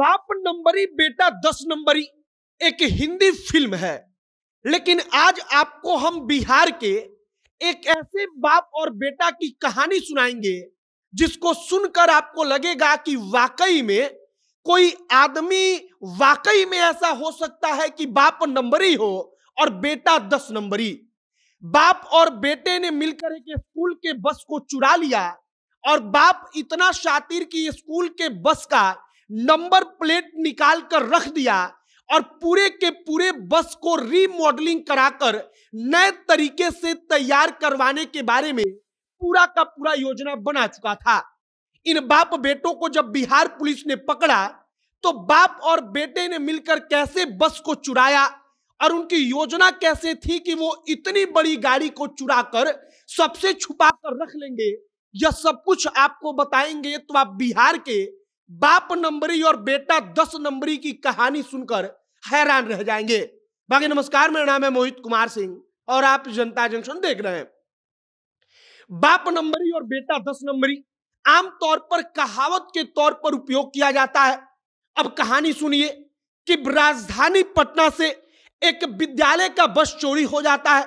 बाप नंबरी बेटा दस नंबरी एक हिंदी फिल्म है लेकिन आज आपको हम बिहार के एक ऐसे बाप और बेटा की कहानी सुनाएंगे जिसको सुनकर आपको लगेगा कि वाकई में कोई आदमी वाकई में ऐसा हो सकता है कि बाप नंबरी हो और बेटा दस नंबरी बाप और बेटे ने मिलकर एक स्कूल के बस को चुरा लिया और बाप इतना शातिर कि स्कूल के बस का नंबर प्लेट निकाल कर रख दिया और पूरे के पूरे बस को रीमॉडलिंग कराकर नए तरीके से तैयार करवाने के बारे में पूरा का पूरा योजना बना चुका था इन बाप बेटों को जब बिहार पुलिस ने पकड़ा तो बाप और बेटे ने मिलकर कैसे बस को चुराया और उनकी योजना कैसे थी कि वो इतनी बड़ी गाड़ी को चुरा कर सबसे छुपा कर रख लेंगे यह सब कुछ आपको बताएंगे तो आप बिहार के बाप नंबरी और बेटा दस नंबरी की कहानी सुनकर हैरान रह जाएंगे बाकी नमस्कार मेरा नाम है मोहित कुमार सिंह और आप जनता जंक्शन देख रहे हैं बाप नंबरी और बेटा दस नंबरी आमतौर पर कहावत के तौर पर उपयोग किया जाता है अब कहानी सुनिए कि राजधानी पटना से एक विद्यालय का बस चोरी हो जाता है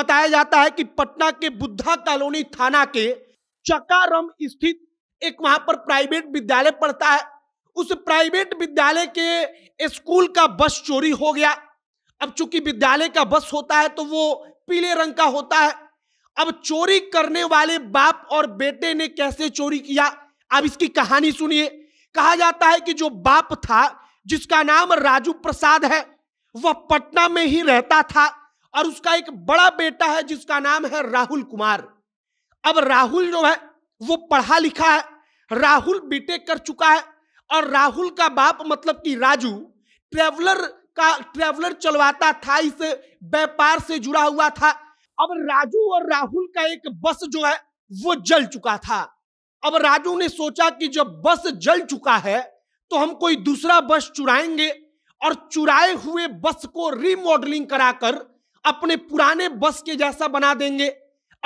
बताया जाता है कि पटना के बुद्धा कॉलोनी थाना के चकारम स्थित एक वहां पर प्राइवेट विद्यालय पढ़ता है उस प्राइवेट विद्यालय के स्कूल का बस चोरी हो गया अब चूंकि विद्यालय का बस होता है तो वो पीले रंग का होता है अब चोरी करने वाले बाप और बेटे ने कैसे चोरी किया अब इसकी कहानी सुनिए कहा जाता है कि जो बाप था जिसका नाम राजू प्रसाद है वह पटना में ही रहता था और उसका एक बड़ा बेटा है जिसका नाम है राहुल कुमार अब राहुल जो है वो पढ़ा लिखा है राहुल बीटेक e कर चुका है और राहुल का बाप मतलब कि राजू ट्रेवलर का ट्रेवलर चलवाता था इस व्यापार से जुड़ा हुआ था अब राजू और राहुल का एक बस जो है वो जल चुका था अब राजू ने सोचा कि जब बस जल चुका है तो हम कोई दूसरा बस चुराएंगे और चुराए हुए बस को रीमॉडलिंग कराकर अपने पुराने बस के जैसा बना देंगे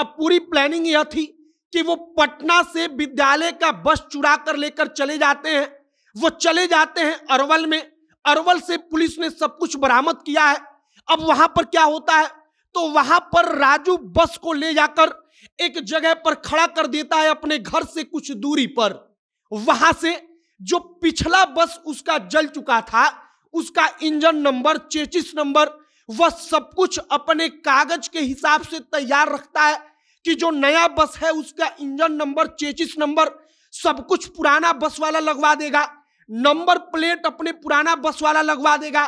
अब पूरी प्लानिंग यह थी कि वो पटना से विद्यालय का बस चुरा कर लेकर चले जाते हैं वो चले जाते हैं अरवल में अरवल से पुलिस ने सब कुछ बरामद किया है अब वहां पर क्या होता है तो वहां पर राजू बस को ले जाकर एक जगह पर खड़ा कर देता है अपने घर से कुछ दूरी पर वहां से जो पिछला बस उसका जल चुका था उसका इंजन नंबर चेचिस नंबर वह सब कुछ अपने कागज के हिसाब से तैयार रखता है कि जो नया बस है उसका इंजन नंबर चेचिस नंबर सब कुछ पुराना बस वाला लगवा देगा नंबर प्लेट अपने पुराना बस वाला लगवा देगा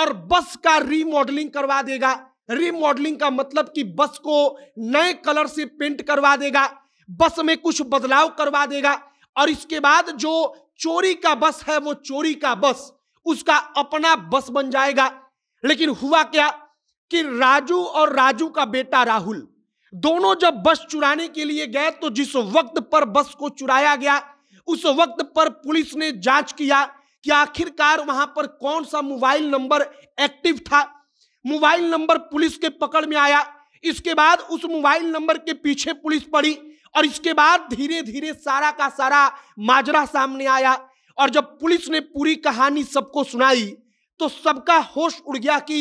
और बस का रीमॉडलिंग करवा देगा रीमॉडलिंग का मतलब कि बस को नए कलर से पेंट करवा देगा बस में कुछ बदलाव करवा देगा और इसके बाद जो चोरी का बस है वो चोरी का बस उसका अपना बस बन जाएगा लेकिन हुआ क्या कि राजू और राजू का बेटा राहुल दोनों जब बस चुराने के लिए गए तो जिस वक्त पर बस को चुराया गया उस वक्त पर पुलिस ने जांच किया कि आखिरकार वहां पर कौन सा मोबाइल नंबर एक्टिव था मोबाइल नंबर पुलिस के पकड़ में आया इसके बाद उस मोबाइल नंबर के पीछे पुलिस पड़ी और इसके बाद धीरे धीरे सारा का सारा माजरा सामने आया और जब पुलिस ने पूरी कहानी सबको सुनाई तो सबका होश उड़ गया कि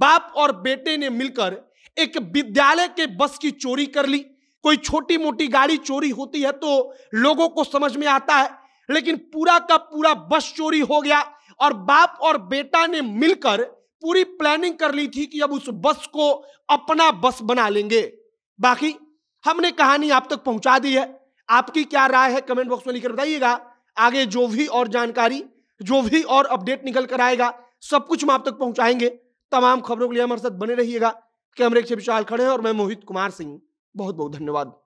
बाप और बेटे ने मिलकर एक विद्यालय के बस की चोरी कर ली कोई छोटी मोटी गाड़ी चोरी होती है तो लोगों को समझ में आता है लेकिन पूरा का पूरा बस चोरी हो गया और बाप और बेटा ने मिलकर पूरी प्लानिंग कर ली थी कि अब उस बस को अपना बस बना लेंगे बाकी हमने कहानी आप तक पहुंचा दी है आपकी क्या राय है कमेंट बॉक्स में लिखकर बताइएगा आगे जो भी और जानकारी जो भी और अपडेट निकल कर आएगा सब कुछ हम आप तक पहुंचाएंगे तमाम खबरों के लिए हमारे साथ बने रहिएगा कैमरे के विशाल खड़े हैं और मैं मोहित कुमार सिंह बहुत बहुत धन्यवाद